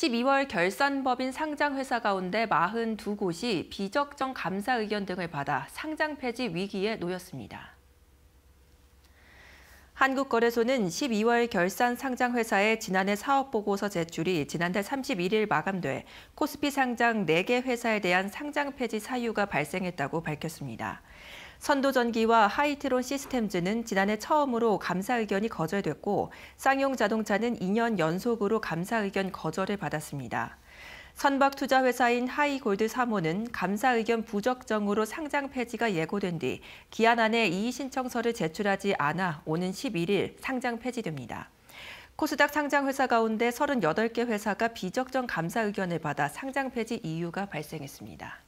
12월 결산법인 상장회사 가운데 42곳이 비적정 감사 의견 등을 받아 상장 폐지 위기에 놓였습니다. 한국거래소는 12월 결산 상장회사의 지난해 사업보고서 제출이 지난달 31일 마감돼 코스피 상장 4개 회사에 대한 상장 폐지 사유가 발생했다고 밝혔습니다. 선도전기와 하이트론 시스템즈는 지난해 처음으로 감사 의견이 거절됐고 쌍용 자동차는 2년 연속으로 감사 의견 거절을 받았습니다. 선박 투자 회사인 하이골드 사모는 감사 의견 부적정으로 상장 폐지가 예고된 뒤 기한 안에 이의 신청서를 제출하지 않아 오는 11일 상장 폐지됩니다. 코스닥 상장 회사 가운데 38개 회사가 비적정 감사 의견을 받아 상장 폐지 이유가 발생했습니다.